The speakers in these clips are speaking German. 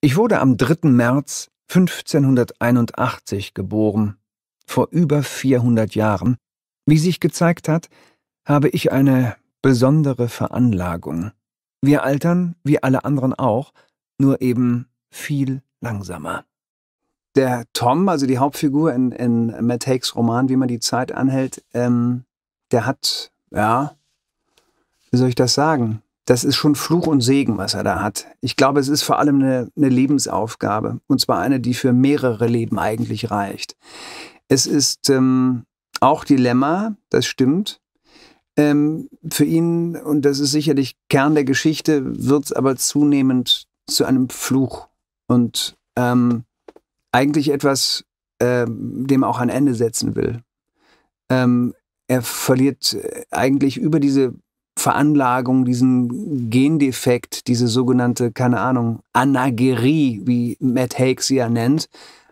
Ich wurde am 3. März 1581 geboren. Vor über 400 Jahren. Wie sich gezeigt hat, habe ich eine besondere Veranlagung. Wir altern, wie alle anderen auch, nur eben viel langsamer. Der Tom, also die Hauptfigur in, in Matt Hakes Roman, wie man die Zeit anhält, ähm, der hat, ja, wie soll ich das sagen? das ist schon Fluch und Segen, was er da hat. Ich glaube, es ist vor allem eine, eine, Lebensaufgabe. Und zwar eine, die für mehrere Leben eigentlich reicht. Es ist ähm, auch Dilemma, das stimmt. Ähm, für ihn, und das ist sicherlich Kern der Geschichte, wird es aber zunehmend zu einem Fluch. Und ähm, eigentlich etwas, äh, dem auch ein Ende setzen will. Ähm, er verliert äh, eigentlich über diese Veranlagung, diesen Gendefekt, diese sogenannte, keine Ahnung, Anagerie, wie Matt Haig sie ja nennt,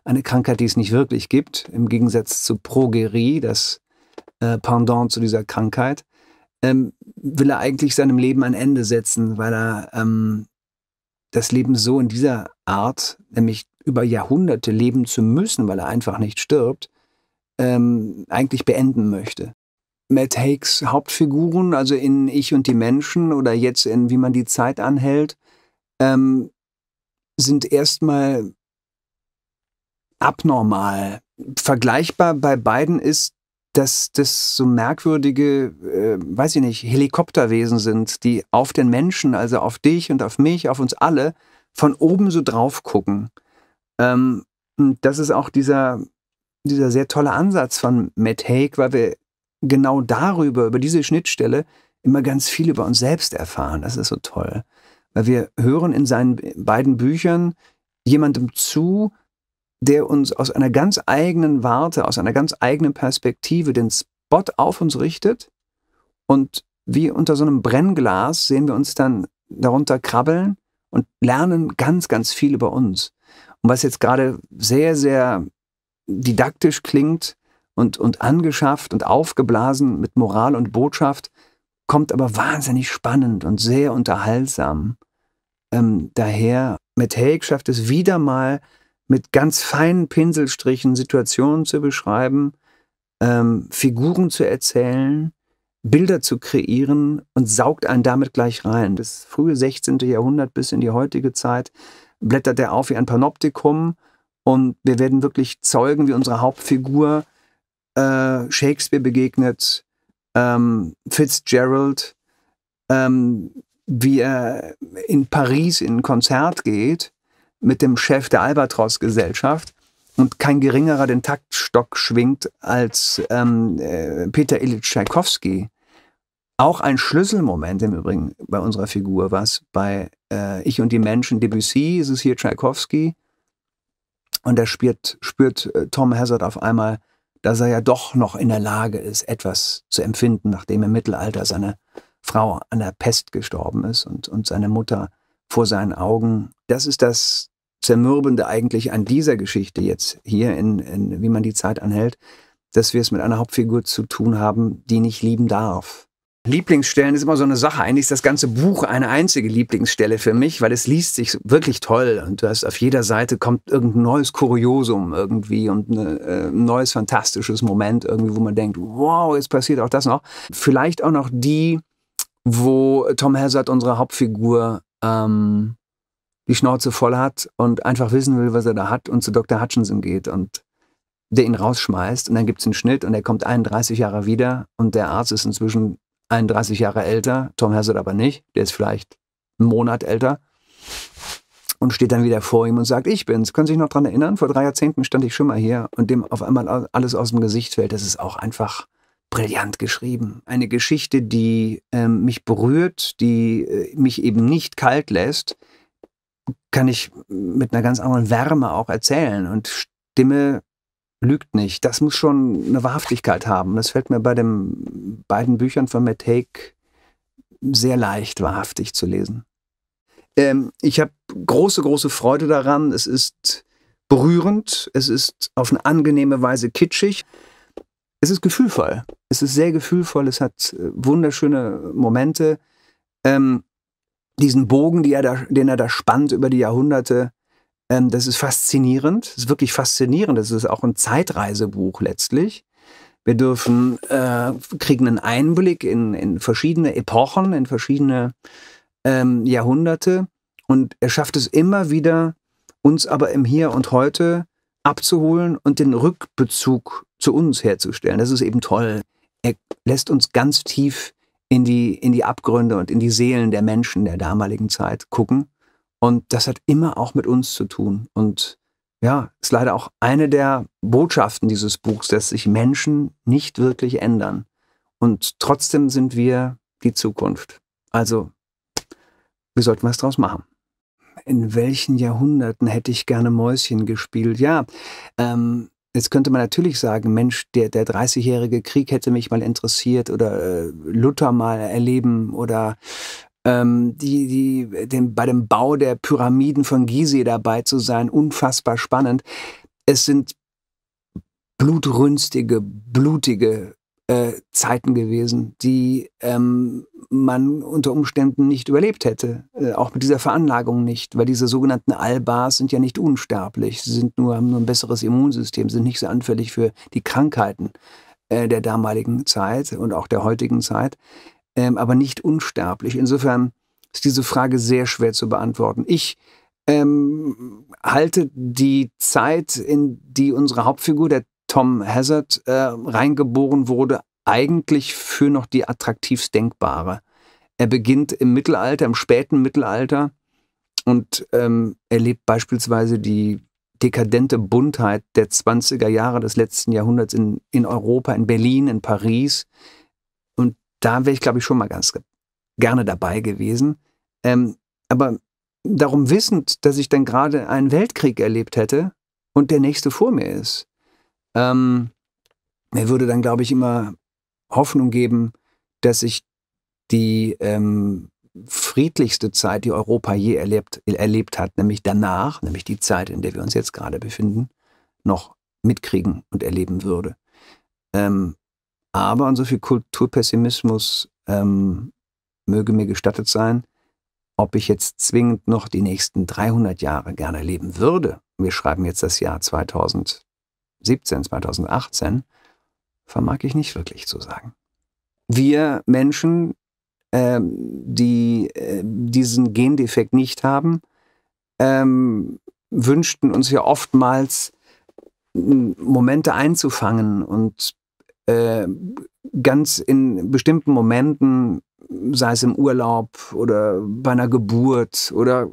eine Krankheit, die es nicht wirklich gibt, im Gegensatz zu Progerie, das äh, Pendant zu dieser Krankheit, ähm, will er eigentlich seinem Leben ein Ende setzen, weil er ähm, das Leben so in dieser Art, nämlich über Jahrhunderte leben zu müssen, weil er einfach nicht stirbt, ähm, eigentlich beenden möchte. Matt Hakes Hauptfiguren, also in Ich und die Menschen oder jetzt in Wie man die Zeit anhält, ähm, sind erstmal abnormal. Vergleichbar bei beiden ist, dass das so merkwürdige, äh, weiß ich nicht, Helikopterwesen sind, die auf den Menschen, also auf dich und auf mich, auf uns alle, von oben so drauf gucken. Ähm, und das ist auch dieser, dieser sehr tolle Ansatz von Matt Haig, weil wir genau darüber, über diese Schnittstelle, immer ganz viel über uns selbst erfahren. Das ist so toll. Weil wir hören in seinen beiden Büchern jemandem zu, der uns aus einer ganz eigenen Warte, aus einer ganz eigenen Perspektive den Spot auf uns richtet. Und wie unter so einem Brennglas sehen wir uns dann darunter krabbeln und lernen ganz, ganz viel über uns. Und was jetzt gerade sehr, sehr didaktisch klingt, und, und angeschafft und aufgeblasen mit Moral und Botschaft, kommt aber wahnsinnig spannend und sehr unterhaltsam ähm, daher. Mit Haig schafft es wieder mal, mit ganz feinen Pinselstrichen Situationen zu beschreiben, ähm, Figuren zu erzählen, Bilder zu kreieren und saugt einen damit gleich rein. Das frühe 16. Jahrhundert bis in die heutige Zeit blättert er auf wie ein Panoptikum und wir werden wirklich Zeugen, wie unsere Hauptfigur äh, Shakespeare begegnet, ähm, Fitzgerald, ähm, wie er in Paris in ein Konzert geht mit dem Chef der Albatros-Gesellschaft und kein geringerer den Taktstock schwingt als ähm, äh, Peter Ilyich Tchaikovsky. Auch ein Schlüsselmoment im Übrigen bei unserer Figur, was bei äh, Ich und die Menschen Debussy ist es hier Tchaikovsky und da spürt, spürt äh, Tom Hazard auf einmal dass er ja doch noch in der Lage ist, etwas zu empfinden, nachdem im Mittelalter seine Frau an der Pest gestorben ist und, und seine Mutter vor seinen Augen. Das ist das Zermürbende eigentlich an dieser Geschichte jetzt hier, in, in wie man die Zeit anhält, dass wir es mit einer Hauptfigur zu tun haben, die nicht lieben darf. Lieblingsstellen ist immer so eine Sache. Eigentlich ist das ganze Buch eine einzige Lieblingsstelle für mich, weil es liest sich wirklich toll und du hast auf jeder Seite kommt irgendein neues Kuriosum irgendwie und äh, ein äh, neues fantastisches Moment irgendwie, wo man denkt, wow, jetzt passiert auch das noch. Vielleicht auch noch die, wo Tom Hazard, unsere Hauptfigur, ähm, die Schnauze voll hat und einfach wissen will, was er da hat und zu Dr. Hutchinson geht und der ihn rausschmeißt und dann gibt es einen Schnitt und er kommt 31 Jahre wieder und der Arzt ist inzwischen 31 Jahre älter, Tom Hazard aber nicht, der ist vielleicht einen Monat älter und steht dann wieder vor ihm und sagt, ich bin's. Können Sie sich noch daran erinnern? Vor drei Jahrzehnten stand ich schon mal hier und dem auf einmal alles aus dem Gesicht fällt. Das ist auch einfach brillant geschrieben. Eine Geschichte, die ähm, mich berührt, die äh, mich eben nicht kalt lässt, kann ich mit einer ganz anderen Wärme auch erzählen und Stimme lügt nicht. Das muss schon eine Wahrhaftigkeit haben. Das fällt mir bei den beiden Büchern von Matt Haig sehr leicht, wahrhaftig zu lesen. Ähm, ich habe große, große Freude daran. Es ist berührend. Es ist auf eine angenehme Weise kitschig. Es ist gefühlvoll. Es ist sehr gefühlvoll. Es hat äh, wunderschöne Momente. Ähm, diesen Bogen, die er da, den er da spannt über die Jahrhunderte, ähm, das ist faszinierend, das ist wirklich faszinierend. Das ist auch ein Zeitreisebuch letztlich. Wir dürfen, äh, kriegen einen Einblick in, in verschiedene Epochen, in verschiedene ähm, Jahrhunderte. Und er schafft es immer wieder, uns aber im Hier und Heute abzuholen und den Rückbezug zu uns herzustellen. Das ist eben toll. Er lässt uns ganz tief in die, in die Abgründe und in die Seelen der Menschen der damaligen Zeit gucken. Und das hat immer auch mit uns zu tun. Und ja, ist leider auch eine der Botschaften dieses Buchs, dass sich Menschen nicht wirklich ändern. Und trotzdem sind wir die Zukunft. Also, wie sollten wir es draus machen? In welchen Jahrhunderten hätte ich gerne Mäuschen gespielt? Ja, ähm, Jetzt könnte man natürlich sagen, Mensch, der, der 30-jährige Krieg hätte mich mal interessiert oder äh, Luther mal erleben oder ähm, die, die, den, bei dem Bau der Pyramiden von Gizeh dabei zu sein, unfassbar spannend. Es sind blutrünstige, blutige äh, Zeiten gewesen, die ähm, man unter Umständen nicht überlebt hätte, äh, auch mit dieser Veranlagung nicht, weil diese sogenannten Albars sind ja nicht unsterblich, sie sind nur, haben nur ein besseres Immunsystem, sind nicht so anfällig für die Krankheiten äh, der damaligen Zeit und auch der heutigen Zeit ähm, aber nicht unsterblich. Insofern ist diese Frage sehr schwer zu beantworten. Ich ähm, halte die Zeit, in die unsere Hauptfigur, der Tom Hazard, äh, reingeboren wurde, eigentlich für noch die attraktivst denkbare. Er beginnt im Mittelalter, im späten Mittelalter und ähm, erlebt beispielsweise die dekadente Buntheit der 20er Jahre des letzten Jahrhunderts in, in Europa, in Berlin, in Paris, da wäre ich, glaube ich, schon mal ganz gerne dabei gewesen. Ähm, aber darum wissend, dass ich dann gerade einen Weltkrieg erlebt hätte und der nächste vor mir ist, ähm, mir würde dann, glaube ich, immer Hoffnung geben, dass ich die ähm, friedlichste Zeit, die Europa je erlebt, erlebt hat, nämlich danach, nämlich die Zeit, in der wir uns jetzt gerade befinden, noch mitkriegen und erleben würde. Ähm, aber, und so viel Kulturpessimismus ähm, möge mir gestattet sein, ob ich jetzt zwingend noch die nächsten 300 Jahre gerne leben würde. Wir schreiben jetzt das Jahr 2017, 2018, vermag ich nicht wirklich zu sagen. Wir Menschen, ähm, die äh, diesen Gendefekt nicht haben, ähm, wünschten uns ja oftmals Momente einzufangen und äh, ganz in bestimmten Momenten, sei es im Urlaub oder bei einer Geburt oder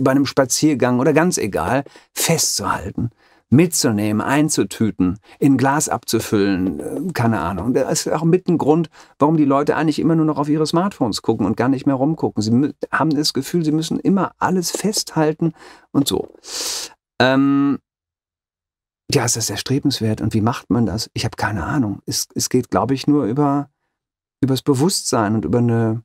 bei einem Spaziergang oder ganz egal, festzuhalten, mitzunehmen, einzutüten, in Glas abzufüllen, äh, keine Ahnung. Das ist auch mit ein Grund, warum die Leute eigentlich immer nur noch auf ihre Smartphones gucken und gar nicht mehr rumgucken. Sie haben das Gefühl, sie müssen immer alles festhalten und so. Ähm, ja, ist das erstrebenswert und wie macht man das? Ich habe keine Ahnung. Es, es geht, glaube ich, nur über das Bewusstsein und über eine,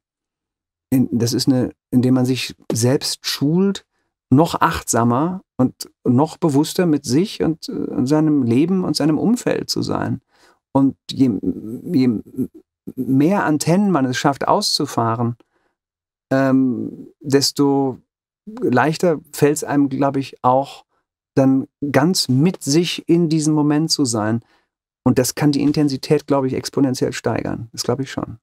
das ist eine, indem man sich selbst schult, noch achtsamer und noch bewusster mit sich und, äh, und seinem Leben und seinem Umfeld zu sein. Und je, je mehr Antennen man es schafft auszufahren, ähm, desto leichter fällt es einem, glaube ich, auch dann ganz mit sich in diesem Moment zu sein. Und das kann die Intensität, glaube ich, exponentiell steigern. Das glaube ich schon.